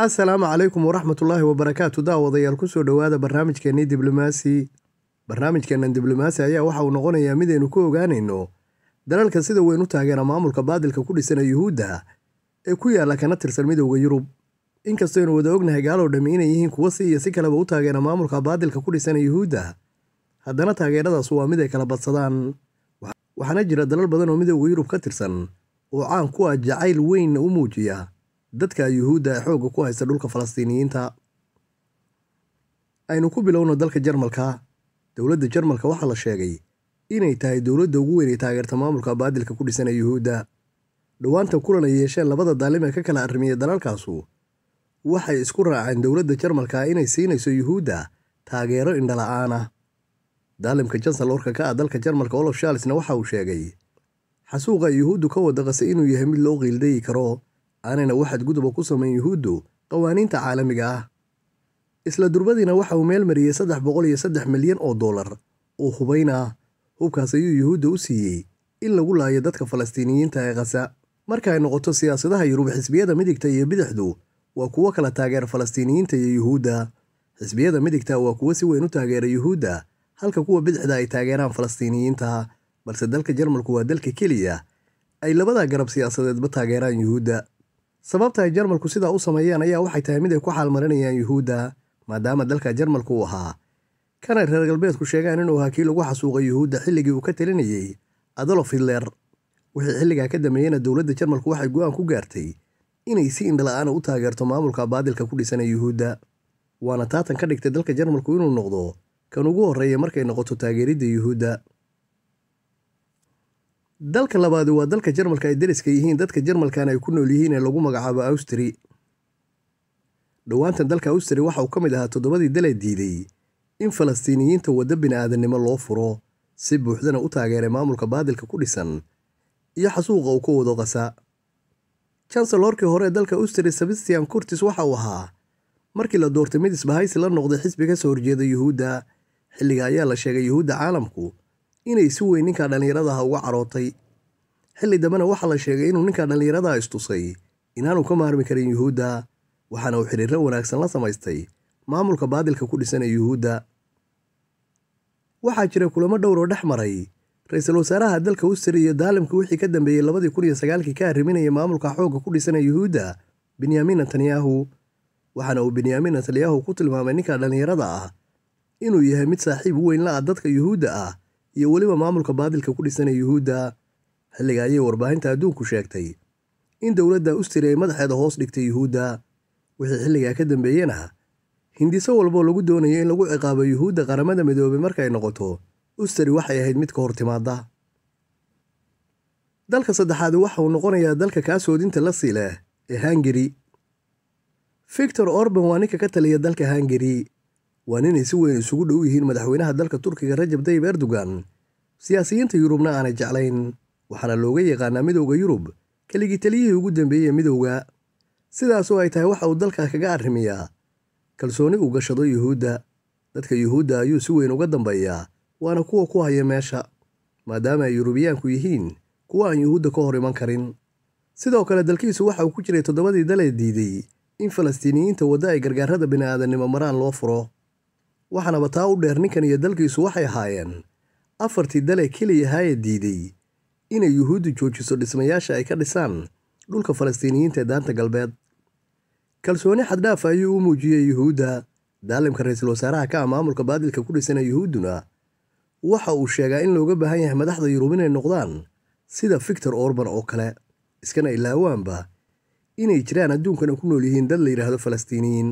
assalaamu calaykum waraxmatullaahi wabarakaatu daawadayaal kusoo dhowaada barnaamijkeennii diblomaasi barnaamijkeennan diblomaasi ayaa waxa uu noqonayaa aynu ku ogaanayno dalalka sida weyn u taageera maamulka baadilka ku dhisana yuhuudda ee ku yaalla kana tirsan midowda yurub inkastaynu wada ognahay gaalow dhammi inay yihiin kuwo si iyo si kaleba u taageera maamulka baadilka ku dhisana yuhuudda haddana taageeradaas waa mid ay kala badsadaan waxaana jira dalal badan oo midowda yurub ka tirsan oo caan ku ah jacayl weynna u muujiya dadka yuhuudda ee xoogga ku haysta dhulka falastiiniyiinta aynu ku bilowno dalka jarmalka dowladda jarmalka waxaa la sheegay inay tahay dowladda ugu weyn weynay taageerta maamulka baadilka ku dhisana yuhuudda dhowaanta kulan ay yeesheen labada daalim ee ka kala arrimiya dalalkaasu waxay isku raaceen dowladda jarmalka inay siinayso yuhuudda taageero indhala-aan ah daalimka jansalorka ka ah dalka jarmalka olof shaalsna waxa uu sheegay xasuuqa yuhuuddu ka wadaqasay inuu yahay mid loo qiildayi karo aanayna waxaad guduba ku samayn yuhuuddu qawaaniinta caalamiga ah isla durbadiina waxa uu meel mariyey saddex boqol iyo saddex milyan oo dollar oo hubayn hubkaas ayuu yuhuudda u siiyey in lagu laayo dadka falastiiniyiinta ee khasa marka ay noqoto siyaasadaha yurub xisbiyada midigta iyo bidixdu waa kuwo kala taageer falastiiniyiinta iyo yuhuudda xisbiyada midigta waa kuwo si weyn u taageera yuhuudda halka kuwa bidixda ay taageeraan falastiiniyiinta balse dalka jarmalku waa dalka keliya ay labadaa garab siyaasadeedba taageeraan yuhuudda sababta ay jarmalku sidaa u sameeyeen ayaa waxay tahay mid ay ku xaalmarinayaan yuhuudda maadaama dalka jarmalku uu ahaa kanay reer galbeedku sheegaan inuu ahaa kii lagu xasuuqay yuhuudda xilligii uu ka talinayey adolof hitler wixii xilligaa ka dammeeyena dowladda jarmalku waxay go-aan ku gaartay inay si indhala-aana u taageerto maamulka baadilka ku dhisana yuhuudda waana taatan ka dhigtay dalka jarmalku inuu noqdo kan ugu horreeya markay noqoto taageeridda yuhuudda dalka labaadi waa dalka jarmalka ay dariska yihiin dadka jarmalkan ay ku nool yihiin ee lagu magacaabo awstri dhowaantan dalka awstri waxa uu ka mid ahaa toddobadii dalee diiday in falastiiniyiinta waddo bini aadamnimo loo furo si buuxdana u taageeray maamulka baadilka ku dhisan iyo xasuuqa uu ka wado qasa chancelorkii hore ee dalka awstri sebastian curtis waxa uu ahaa markii la doortay mid isbahaysi la noqday xisbi ka soo horjeeda yuhuudda xilliga ayaa la sheegay yuhuudda caalamku inay si weyn ninkaa dhallinyaradaha uga carootay xilli dambena waxaa la sheegay inuu ninkaa dhallinyaradaha istusay inaanu ka maarmi karin yuhuudda waxaana uu xidhiirro wanaagsan la samaystay maamulka baadilka ku dhisan ee yuhuudda waxaa jira kulamo dhowroo dhex maray ra-iisul wasaaraha dalka usri iyo daalimka wixii ka dambeeyey labadii kun iyo sagaalkii ka arriminaya maamulka xoogga ku dhisan ee yuhuudda binyamin netanyahu waxaana uu binyamin netanyahu ku tilmaamay ninka dhallinyarada ah inuu yahay mid saaxiib weyn la ah dadka yuhuudda ah iyo weliba maamulka baadilka ku dhisan ee yuhuudda xilliga ayay warbaahinta adduunku sheegtay in dowladda ustiri ay madaxeeda hoos dhigtay yuhuudda wixii xilligaa ka dambeeyeen ah hindiso walboo lagu doonayo in lagu ciqaabo yuhuudda qaramada midoobey markay noqoto ustari waxay ahayd mid ka hortimaada dalka saddexaad waxa uu noqonayaa dalka kaasoodinta la sii leh ee hangari victor orban waa ninka ka taliya dalka hangari waa ninay si weyn isugu dhow yihiin madaxweynaha dalka turkiga rajab tayib erdogan siyaasiyiinta yurubna aanay jeclayn waxaana looga yaqaanaa midowda yurub keligii taliyihii ugu dambeeyey midowga sidaasoo ay tahay waxa uu dalka kaga arrimiyaa kalsooni uu gashado yuhuudda dadka yuhuudda ayuu si weyn uga dambeeyaa waana kuwa ku haya meesha maadaama ay yurubiyaanku yihiin kuwa aan yuhuudda ka hor iman karin sidoo kale dalkiisu waxa uu ku jiray toddobadii dalee diiday in falastiiniyiinta wadda ay gargaarada bini bini'aadamnimo maraan loo furo waxaanaba taa u dheer ninkan iyo dalkiisu waxay ahaayeen afartii dalee keliya haaya diiday inay yuhuuddu joojiso dhismayaasha ay ka dhisaan dhulka falastiiniyiinta ee daanta galbeed kalsooni xaddhaaf ah ayuu u muujiyey yuhuudda daalimka ra-iisul wasaaraha ka ah maamulka baadilka ku dhisana yuhuudduna waxa uu sheegaa in looga baahan yahay madaxda yurub inay noqdaan sida victor orban oo kale iskana ilaawaanba inay jiraan adduunkana ku nool yihiin dad la yidhaahdo falastiiniyiin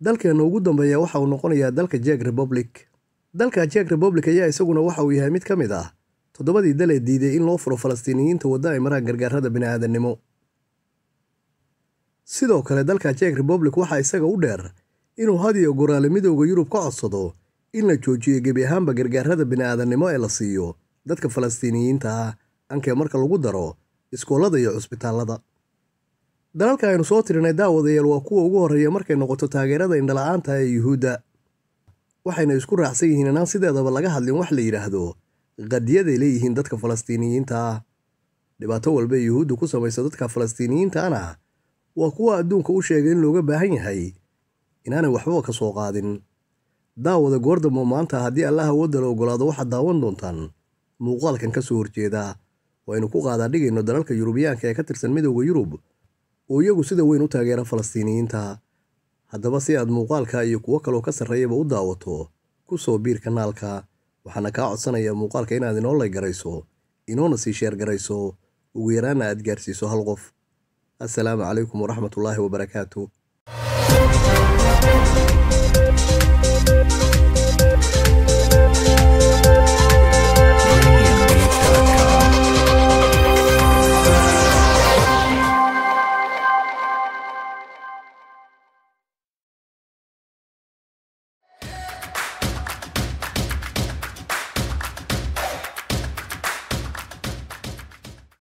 dalkeena ugu dambeeya waxa uu noqonayaa dalka jek republic dalka jek republic ayaa isaguna waxa uu yahay mid ka mid ah toddobadii dalee diiday in loo furo falastiiniyiinta wadda ay maraan gargaarada bini'aadannimo sidoo kale dalka jek republic waxaa isaga u dheer inuu had iyo goraale midooda yurub ka codsado in la joojiyo gebi ahaanba gargaarada bini'aadannimo ee la siiyo dadka falastiiniyiinta ah ankee marka lagu daro iskoolada iyo cusbitaalada dalalka aynu soo tirinay daawadayaal waa kuwa ugu horreeya markay noqoto taageerada indhala-aanta ee yuhuudda waxayna isku raacsan yihiin inaan sideedaba laga hadlin wax la yidhaahdo qadiyaday leeyihiin dadka falastiiniyiinta dhibaato walba ee yuhuuddu ku samayso dadka falastiiniyiintaana waa kuwa adduunka u sheegay in looga baahan yahay inaanay waxbaba ka soo qaadin daawada goordamo maanta haddii allaha awoodda la ogolaado waxaad daawan doontaan muuqaalkan ka soo horjeeda waynu ku qaadaa dhigayno dalalka yurubiyaanka ee ka tirsan midowda yurub oo iyagu sida weyn u taageera falastiiniyiinta haddaba si aad muuqaalka iyo kuwo kaloo ka sarreeyaba u daawato ku soo biir kanaalka waxaana kaa codsanayaa muuqaalka inaad inoo laygarayso inoona sii sheergarayso ugu yaraana aad gaarsiiso hal qof assalaamu calaykum waraxmatullaahi wabarakaatu